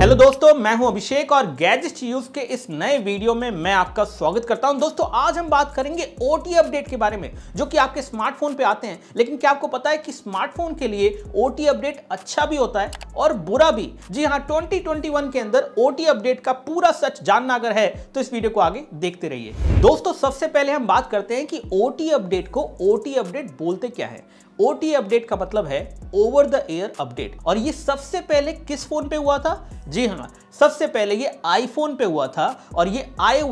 hello दोस्तों मैं हूं अभिषेक और गैजेट यूज के इस नए वीडियो में मैं आपका स्वागत करता हूं दोस्तों आज हम बात करेंगे ओ अपडेट के बारे में जो कि आपके स्मार्टफोन पे आते हैं लेकिन क्या आपको पता है कि स्मार्टफोन के लिए ओ अपडेट अच्छा भी होता है और बुरा भी जी हां 2021 के अंदर ओ अपडेट का पूरा सच जानना अगर है तो इस वीडियो को आगे देखते रहिए दोस्तों सबसे पहले हम बात करते हैं कि ओ अपडेट को ओ अपडेट बोलते क्या है ओ अपडेट का मतलब है ओवर द एयर अपडेट और ये सबसे पहले किस फोन पे हुआ था जी हाँ सबसे पहले ये आईफोन पे हुआ था और ये आई ओ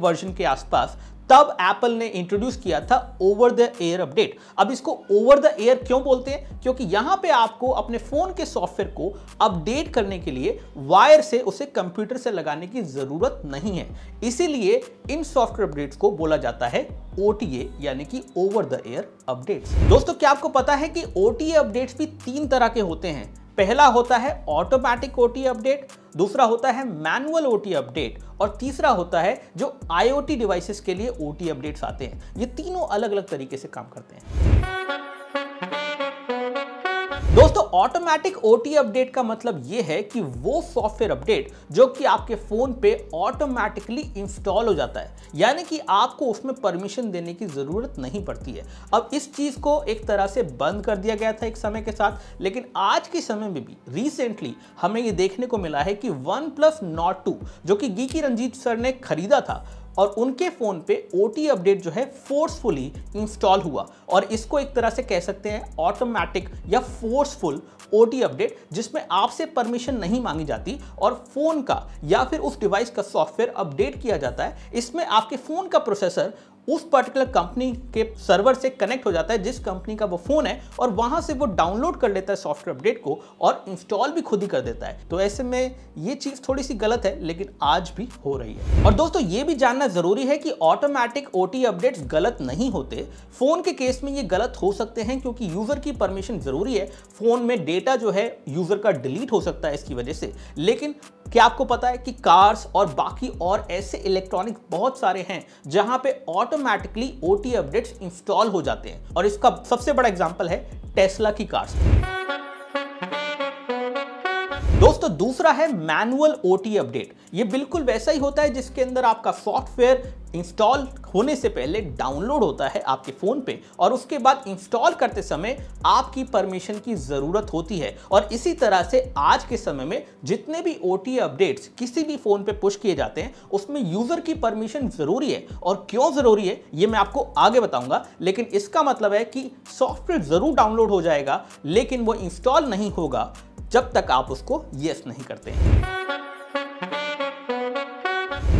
वर्जन के आसपास तब एप्पल ने इंट्रोड्यूस किया था ओवर द एयर अपडेट अब इसको ओवर द एयर क्यों बोलते हैं क्योंकि यहां पे आपको अपने फोन के सॉफ्टवेयर को अपडेट करने के लिए वायर से उसे कंप्यूटर से लगाने की जरूरत नहीं है इसीलिए इन सॉफ्टवेयर अपडेट्स को बोला जाता है OTA यानी कि ओवर द एयर अपडेट्स दोस्तों क्या आपको पता है कि OTA अपडेट्स भी तीन तरह के होते हैं पहला होता है ऑटोमेटिक ओटी अपडेट दूसरा होता है मैनुअल ओटी अपडेट और तीसरा होता है जो आईओटी डिवाइसेस के लिए ओटी अपडेट्स आते हैं ये तीनों अलग अलग तरीके से काम करते हैं दोस्तों ऑटोमेटिक ओटी अपडेट का मतलब ये है कि वो सॉफ्टवेयर अपडेट जो कि आपके फ़ोन पे ऑटोमेटिकली इंस्टॉल हो जाता है यानी कि आपको उसमें परमिशन देने की ज़रूरत नहीं पड़ती है अब इस चीज़ को एक तरह से बंद कर दिया गया था एक समय के साथ लेकिन आज के समय में भी रिसेंटली हमें ये देखने को मिला है कि वन प्लस नॉट टू जो कि गी रंजीत सर ने खरीदा था और उनके फ़ोन पे ओ अपडेट जो है फोर्सफुली इंस्टॉल हुआ और इसको एक तरह से कह सकते हैं ऑटोमेटिक या फोर्सफुल ओ अपडेट जिसमें आपसे परमिशन नहीं मांगी जाती और फ़ोन का या फिर उस डिवाइस का सॉफ्टवेयर अपडेट किया जाता है इसमें आपके फ़ोन का प्रोसेसर उस पर्टिकुलर कंपनी के सर्वर से कनेक्ट हो जाता है जिस कंपनी का वो फ़ोन है और वहां से वो डाउनलोड कर लेता है सॉफ्टवेयर अपडेट को और इंस्टॉल भी खुद ही कर देता है तो ऐसे में ये चीज़ थोड़ी सी गलत है लेकिन आज भी हो रही है और दोस्तों ये भी जानना ज़रूरी है कि ऑटोमेटिक ओ अपडेट्स गलत नहीं होते फ़ोन के केस में ये गलत हो सकते हैं क्योंकि यूज़र की परमिशन ज़रूरी है फ़ोन में डेटा जो है यूज़र का डिलीट हो सकता है इसकी वजह से लेकिन क्या आपको पता है कि कार्स और बाकी और ऐसे इलेक्ट्रॉनिक बहुत सारे हैं जहां पे auto automatically OTA updates install हो जाते हैं और इसका सबसे बड़ा एग्जाम्पल है टेस्ला की कार्स दोस्तों दूसरा है मैनुअल ओटी अपडेट ये बिल्कुल वैसा ही होता है जिसके अंदर आपका सॉफ्टवेयर इंस्टॉल होने से पहले डाउनलोड होता है आपके फ़ोन पे और उसके बाद इंस्टॉल करते समय आपकी परमिशन की ज़रूरत होती है और इसी तरह से आज के समय में जितने भी ओ अपडेट्स किसी भी फ़ोन पे पुश किए जाते हैं उसमें यूज़र की परमिशन ज़रूरी है और क्यों ज़रूरी है ये मैं आपको आगे बताऊंगा लेकिन इसका मतलब है कि सॉफ्टवेयर ज़रूर डाउनलोड हो जाएगा लेकिन वो इंस्टॉल नहीं होगा जब तक आप उसको यस नहीं करते हैं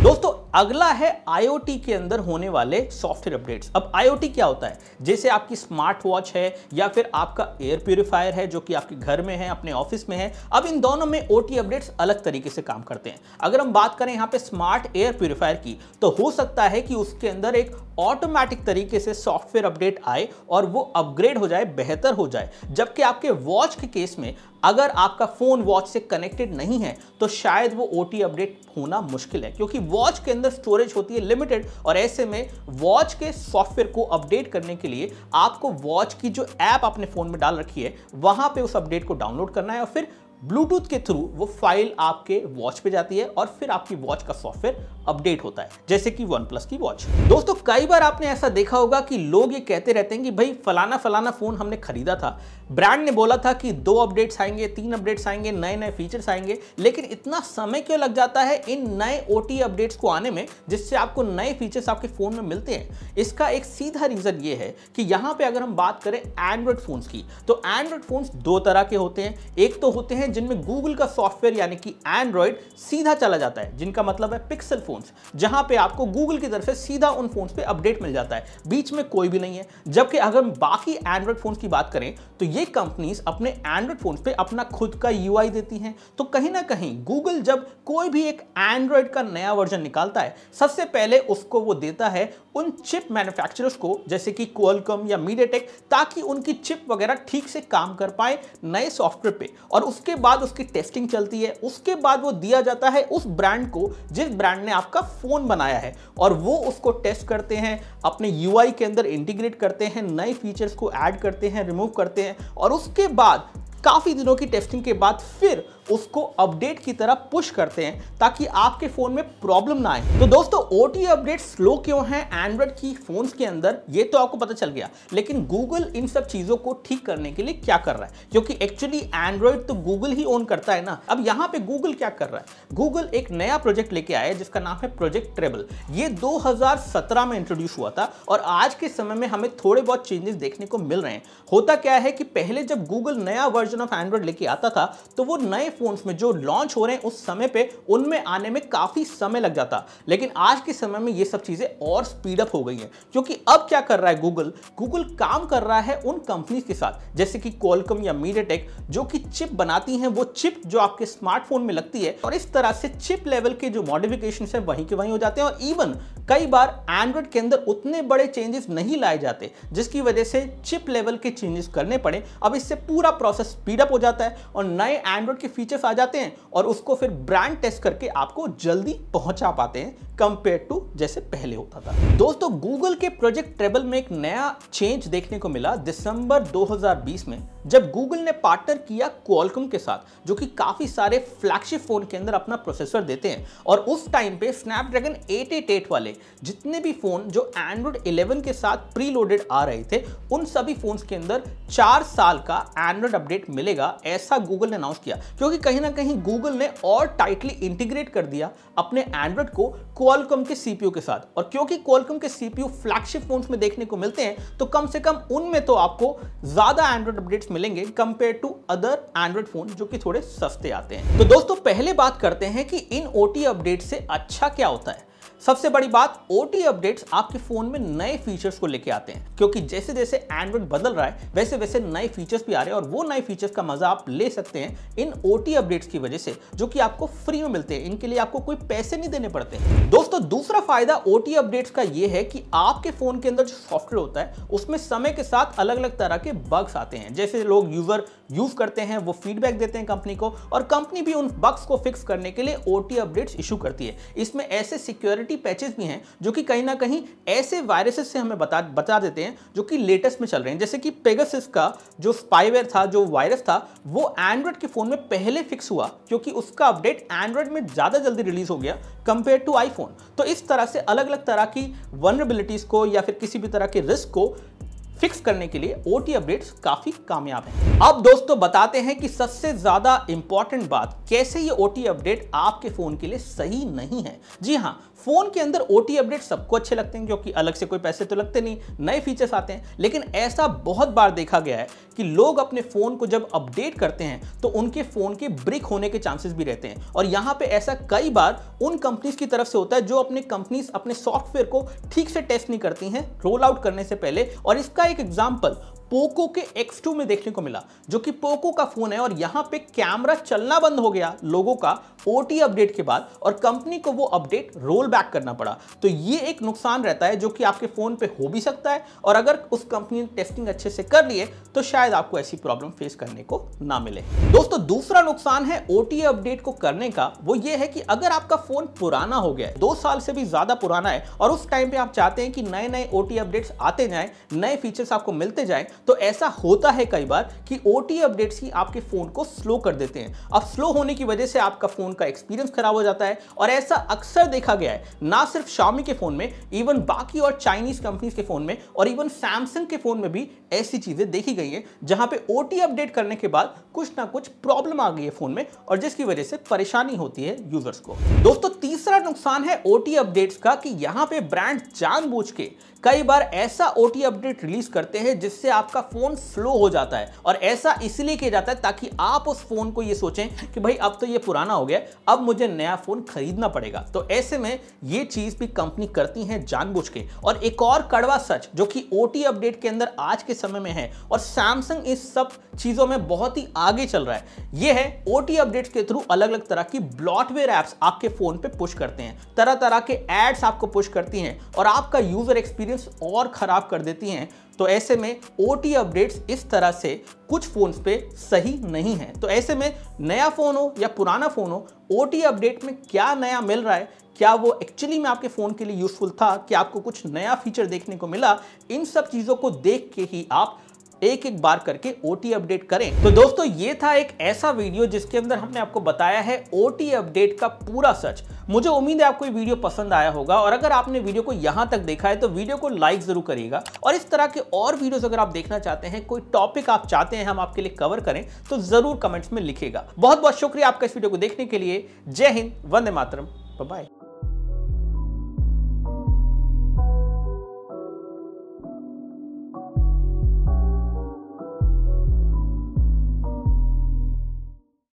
दोस्तों अगला है IoT के अंदर होने वाले सॉफ्टवेयर अपडेट्स अब IoT क्या होता है जैसे आपकी स्मार्ट वॉच है या फिर आपका एयर प्योरीफायर है जो कि आपके घर में है अपने ऑफिस में है अब इन दोनों में ओ अपडेट्स अलग तरीके से काम करते हैं अगर हम बात करें यहाँ पे स्मार्ट एयर प्योरीफायर की तो हो सकता है कि उसके अंदर एक ऑटोमेटिक तरीके से सॉफ्टवेयर अपडेट आए और वो अपग्रेड हो जाए बेहतर हो जाए जबकि आपके वॉच के केस में अगर आपका फ़ोन वॉच से कनेक्टेड नहीं है तो शायद वो ओ अपडेट होना मुश्किल है क्योंकि वॉच के अंदर स्टोरेज होती है लिमिटेड और ऐसे में वॉच के सॉफ्टवेयर को अपडेट करने के लिए आपको वॉच की जो ऐप आपने फ़ोन में डाल रखी है वहां पर उस अपडेट को डाउनलोड करना है और फिर ब्लूटूथ के थ्रू वो फाइल आपके वॉच पे जाती है और फिर आपकी वॉच का सॉफ्टवेयर अपडेट होता है जैसे कि वन प्लस की वॉच दोस्तों कई बार आपने ऐसा देखा होगा कि लोग ये कहते रहते हैं कि भाई फलाना फलाना फोन हमने खरीदा था ब्रांड ने बोला था कि दो अपडेट्स आएंगे तीन अपडेट्स आएंगे नए नए फीचर्स आएंगे लेकिन इतना समय क्यों लग जाता है इन नए ओ अपडेट्स को आने में जिससे आपको नए फीचर्स आपके फोन में मिलते हैं इसका एक सीधा रीजन ये है कि यहाँ पे अगर हम बात करें एंड्रॉयड फोन्स की तो एंड्रॉयड फोन्स दो तरह के होते हैं एक तो होते हैं जिनमें गूगल का सॉफ्टवेयर यानी कि एंड्रॉयड सीधा चला जाता है जिनका मतलब है पिक्सल फोन्स जहां पे आपको गूगल की तरफ से सीधा उन फोन्स पे अपडेट मिल जाता है बीच में कोई भी नहीं है जबकि अगर हम बाकी एंड्रॉयड फोन्स की बात करें तो ये कंपनीज अपने एंड्रॉयड फोन्स पे अपना खुद का यू देती हैं तो कहीं ना कहीं गूगल जब कोई भी एक एंड्रॉयड का नया वर्जन निकालता है सबसे पहले उसको वो देता है उन चिप मैन्युफैक्चरर्स को जैसे कि कोलकम या मीडियाटेक ताकि उनकी चिप वगैरह ठीक से काम कर पाए नए सॉफ्टवेयर पे और उसके बाद उसकी टेस्टिंग चलती है उसके बाद वो दिया जाता है उस ब्रांड को जिस ब्रांड ने आपका फ़ोन बनाया है और वो उसको टेस्ट करते हैं अपने यू के अंदर इंटीग्रेट करते हैं नए फीचर्स को ऐड करते हैं रिमूव करते हैं और उसके बाद काफ़ी दिनों की टेस्टिंग के बाद फिर उसको अपडेट की तरह पुश करते हैं ताकि आपके फ़ोन में प्रॉब्लम ना आए तो दोस्तों ओ अपडेट स्लो क्यों है एंड्रॉयड की फ़ोन्स के अंदर ये तो आपको पता चल गया लेकिन गूगल इन सब चीज़ों को ठीक करने के लिए क्या कर रहा है क्योंकि एक्चुअली एंड्रॉयड तो गूगल ही ओन करता है ना अब यहाँ पे गूगल क्या कर रहा है गूगल एक नया प्रोजेक्ट लेके आया है जिसका नाम है प्रोजेक्ट ट्रेबल ये दो में इंट्रोड्यूस हुआ था और आज के समय में हमें थोड़े बहुत चेंजेस देखने को मिल रहे हैं होता क्या है कि पहले जब गूगल नया वर्जन वर्जन ऑफ एंड्रॉइड लेके आता था तो वो नए फोन्स में जो लॉन्च हो रहे हैं उस समय पे उनमें आने में काफ़ी समय लग जाता लेकिन आज के समय में ये सब चीज़ें और स्पीड अप हो गई हैं क्योंकि अब क्या कर रहा है गूगल गूगल काम कर रहा है उन कंपनी के साथ जैसे कि कोलकम या मीडिया जो कि चिप बनाती हैं वो चिप जो आपके स्मार्टफोन में लगती है और इस तरह से चिप लेवल के जो मॉडिफिकेशन है वहीं के वहीं हो जाते हैं और इवन कई बार एंड्रॉइड के अंदर उतने बड़े चेंजेस नहीं लाए जाते जिसकी वजह से चिप लेवल के चेंजेस करने पड़े अब इससे पूरा प्रोसेस अप हो जाता है और नए एंड्रॉयड के फीचर्स आ जाते हैं और उसको फिर ब्रांड टेस्ट करके आपको जल्दी पहुंचा पाते हैं कंपेयर टू जैसे पहले होता था दोस्तों गूगल के प्रोजेक्ट ट्रेबल में एक नया चेंज देखने को मिला दिसंबर 2020 में जब गूगल ने पार्टनर किया क्वालकम के साथ जो कि काफ़ी सारे फ्लैगशिप फ़ोन के अंदर अपना प्रोसेसर देते हैं और उस टाइम पे स्नैपड्रैगन 888 वाले जितने भी फ़ोन जो एंड्रॉयड 11 के साथ प्रीलोडेड आ रहे थे उन सभी फ़ोन्स के अंदर चार साल का एंड्रॉयड अपडेट मिलेगा ऐसा गूगल ने अनाउंस किया क्योंकि कहीं ना कहीं गूगल ने और टाइटली इंटीग्रेट कर दिया अपने एंड्रॉयड को क्वालकम के सीपीयू के साथ और क्योंकि क्वालकम के सी फ्लैगशिप फ़ोन्स में देखने को मिलते हैं तो कम से कम उनमें तो आपको ज़्यादा एंड्रॉयड अपडेट्स मिलेंगे compare to other Android phone जो कि थोड़े सस्ते आते हैं तो दोस्तों पहले बात करते हैं कि इन ओ अपडेट से अच्छा क्या होता है सबसे बड़ी बात ओटी अपडेट्स आपके फोन में नए फीचर्स को लेके आते हैं क्योंकि जैसे जैसे एंड्रॉइड बदल रहा है वैसे वैसे नए फीचर्स भी आ रहे हैं और वो नए फीचर्स का मजा आप ले सकते हैं इन ओटी अपडेट्स की वजह से जो कि आपको फ्री में मिलते हैं इनके लिए आपको कोई पैसे नहीं देने पड़ते दोस्तों दूसरा फायदा ओ अपडेट्स का यह है कि आपके फोन के अंदर जो सॉफ्टवेयर होता है उसमें समय के साथ अलग अलग तरह के बग्स आते हैं जैसे लोग यूजर यूज करते हैं वो फीडबैक देते हैं कंपनी को और कंपनी भी उन बग्स को फिक्स करने के लिए ओ अपडेट्स इशू करती है इसमें ऐसे सिक्योरिटी सिक्योरिटी पैचेज भी हैं जो कि कहीं ना कहीं ऐसे वायरसेस से हमें बता बता देते हैं जो कि लेटेस्ट में चल रहे हैं जैसे कि पेगासिस का जो स्पाईवेयर था जो वायरस था वो एंड्रॉयड के फ़ोन में पहले फिक्स हुआ क्योंकि उसका अपडेट एंड्रॉयड में ज़्यादा जल्दी रिलीज हो गया कंपेयर टू आईफोन तो इस तरह से अलग अलग तरह की वनरेबिलिटीज़ को या फिर किसी भी तरह के रिस्क को फिक्स करने के लिए ओटी अपडेट्स काफी कामयाब हैं अब दोस्तों बताते हैं कि सबसे ज्यादा इंपॉर्टेंट बात कैसे ये ओटी अपडेट आपके फोन के लिए सही नहीं है जी हाँ फोन के अंदर ओ अपडेट सबको अच्छे लगते हैं क्योंकि अलग से कोई पैसे तो लगते नहीं नए फीचर्स आते हैं लेकिन ऐसा बहुत बार देखा गया है कि लोग अपने फोन को जब अपडेट करते हैं तो उनके फोन के ब्रिक होने के चांसेस भी रहते हैं और यहाँ पे ऐसा कई बार उन कंपनीज की तरफ से होता है जो अपने कंपनीज अपने सॉफ्टवेयर को ठीक से टेस्ट नहीं करती हैं रोल आउट करने से पहले और इसका का एक एग्जाम्पल पोको के X2 में देखने को मिला जो कि पोको का फोन है और यहां पे कैमरा चलना बंद हो गया लोगों का ओ अपडेट के बाद और कंपनी को वो अपडेट रोल बैक करना पड़ा तो ये एक नुकसान रहता है जो कि आपके फ़ोन पे हो भी सकता है और अगर उस कंपनी ने टेस्टिंग अच्छे से कर लिए तो शायद आपको ऐसी प्रॉब्लम फेस करने को ना मिले दोस्तों दूसरा नुकसान है ओ अपडेट को करने का वो ये है कि अगर आपका फ़ोन पुराना हो गया है दो साल से भी ज़्यादा पुराना है और उस टाइम पे आप चाहते हैं कि नए नए ओ अपडेट्स आते जाए नए फीचर्स आपको मिलते जाए तो ऐसा होता है कई बार कि ओ अपडेट्स e ही आपके फ़ोन को स्लो कर देते हैं अब स्लो होने की वजह से आपका फ़ोन का एक्सपीरियंस खराब हो जाता है और ऐसा अक्सर देखा गया है ना सिर्फ शामी के फ़ोन में इवन बाकी और चाइनीज़ कंपनीज के फ़ोन में और इवन सैमसंग के फ़ोन में भी ऐसी चीज़ें देखी गई हैं जहाँ पर ओ अपडेट करने के बाद कुछ ना कुछ प्रॉब्लम आ गई है फ़ोन में और जिसकी वजह से परेशानी होती है यूज़र्स को दोस्तों तीसरा नुकसान है ओ अपडेट्स e का कि यहाँ पर ब्रांड जानबूझ के कई बार ऐसा ओ अपडेट रिलीज करते हैं जिससे आपका फ़ोन स्लो हो जाता है और ऐसा इसलिए किया जाता है ताकि आप उस फ़ोन को ये सोचें कि भाई अब तो ये पुराना हो गया अब मुझे नया फ़ोन खरीदना पड़ेगा तो ऐसे में ये चीज़ भी कंपनी करती है जानबूझ के और एक और कड़वा सच जो कि ओ अपडेट के अंदर आज के समय में है और सैमसंग इस सब चीज़ों में बहुत ही आगे चल रहा है यह है ओ अपडेट्स के थ्रू अलग अलग तरह की ब्लॉटवेयर ऐप्स आपके फ़ोन पे पुश करते हैं तरह तरह के एड्स आपको पुश करती हैं और आपका यूज़र एक्सपीरियंस एक्सपीरियंस और ख़राब कर देती हैं तो ऐसे में ओ अपडेट्स इस तरह से कुछ फ़ोन्स पे सही नहीं हैं तो ऐसे में नया फ़ोन हो या पुराना फ़ोन हो ओ अपडेट में क्या नया मिल रहा है क्या वो एक्चुअली में आपके फ़ोन के लिए यूज़फुल था कि आपको कुछ नया फीचर देखने को मिला इन सब चीज़ों को देख के ही आप एक एक बार करके ओटी अपडेट करें तो दोस्तों ये था एक ऐसा वीडियो जिसके अंदर हमने आपको बताया है ओटी अपडेट का पूरा सच मुझे उम्मीद है आपको ये वीडियो पसंद आया होगा और अगर आपने वीडियो को यहां तक देखा है तो वीडियो को लाइक जरूर करिएगा और इस तरह के और वीडियोस अगर आप देखना चाहते हैं कोई टॉपिक आप चाहते हैं हम आपके लिए कवर करें तो जरूर कमेंट्स में लिखेगा बहुत बहुत शुक्रिया आपका इस वीडियो को देखने के लिए जय हिंद वंदे मातरम बाय